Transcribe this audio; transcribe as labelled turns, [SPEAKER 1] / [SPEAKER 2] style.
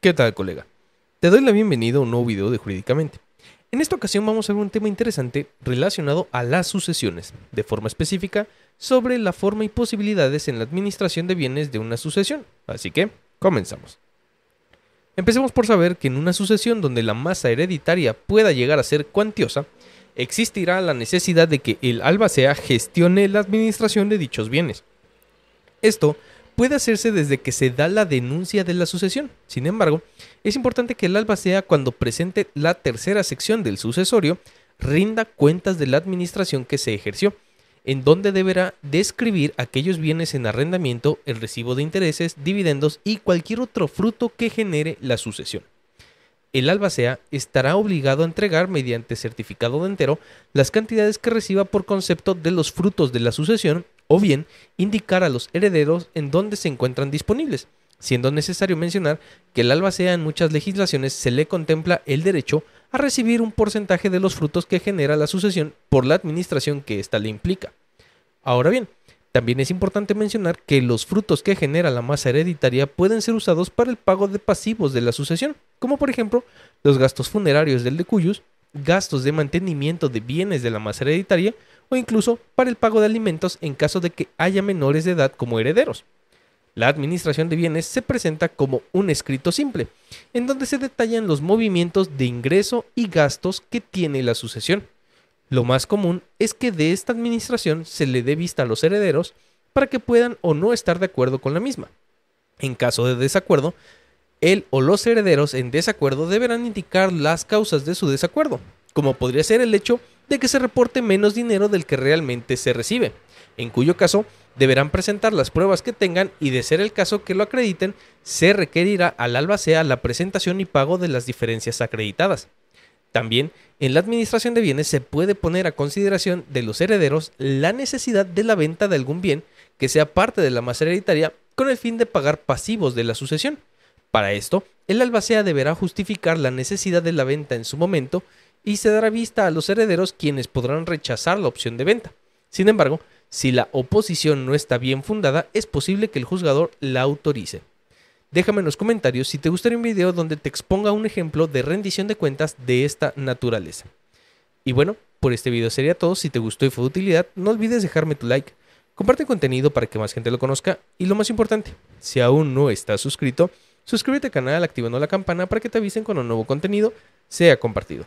[SPEAKER 1] ¿Qué tal, colega? Te doy la bienvenida a un nuevo video de Jurídicamente. En esta ocasión vamos a ver un tema interesante relacionado a las sucesiones, de forma específica, sobre la forma y posibilidades en la administración de bienes de una sucesión. Así que, comenzamos. Empecemos por saber que en una sucesión donde la masa hereditaria pueda llegar a ser cuantiosa, existirá la necesidad de que el albacea gestione la administración de dichos bienes. Esto puede hacerse desde que se da la denuncia de la sucesión. Sin embargo, es importante que el alba sea cuando presente la tercera sección del sucesorio, rinda cuentas de la administración que se ejerció, en donde deberá describir aquellos bienes en arrendamiento, el recibo de intereses, dividendos y cualquier otro fruto que genere la sucesión. El albacea estará obligado a entregar mediante certificado de entero las cantidades que reciba por concepto de los frutos de la sucesión o bien indicar a los herederos en dónde se encuentran disponibles, siendo necesario mencionar que el albacea en muchas legislaciones se le contempla el derecho a recibir un porcentaje de los frutos que genera la sucesión por la administración que ésta le implica. Ahora bien, también es importante mencionar que los frutos que genera la masa hereditaria pueden ser usados para el pago de pasivos de la sucesión, como por ejemplo los gastos funerarios del decuyus, gastos de mantenimiento de bienes de la masa hereditaria o incluso para el pago de alimentos en caso de que haya menores de edad como herederos. La administración de bienes se presenta como un escrito simple, en donde se detallan los movimientos de ingreso y gastos que tiene la sucesión. Lo más común es que de esta administración se le dé vista a los herederos para que puedan o no estar de acuerdo con la misma. En caso de desacuerdo, él o los herederos en desacuerdo deberán indicar las causas de su desacuerdo, como podría ser el hecho de que se reporte menos dinero del que realmente se recibe, en cuyo caso deberán presentar las pruebas que tengan y de ser el caso que lo acrediten, se requerirá al albacea la presentación y pago de las diferencias acreditadas. También, en la administración de bienes se puede poner a consideración de los herederos la necesidad de la venta de algún bien que sea parte de la masa hereditaria con el fin de pagar pasivos de la sucesión. Para esto, el albacea deberá justificar la necesidad de la venta en su momento y se dará vista a los herederos quienes podrán rechazar la opción de venta. Sin embargo, si la oposición no está bien fundada, es posible que el juzgador la autorice. Déjame en los comentarios si te gustaría un video donde te exponga un ejemplo de rendición de cuentas de esta naturaleza. Y bueno, por este video sería todo. Si te gustó y fue de utilidad, no olvides dejarme tu like, comparte el contenido para que más gente lo conozca y lo más importante, si aún no estás suscrito, suscríbete al canal activando la campana para que te avisen cuando un nuevo contenido sea compartido.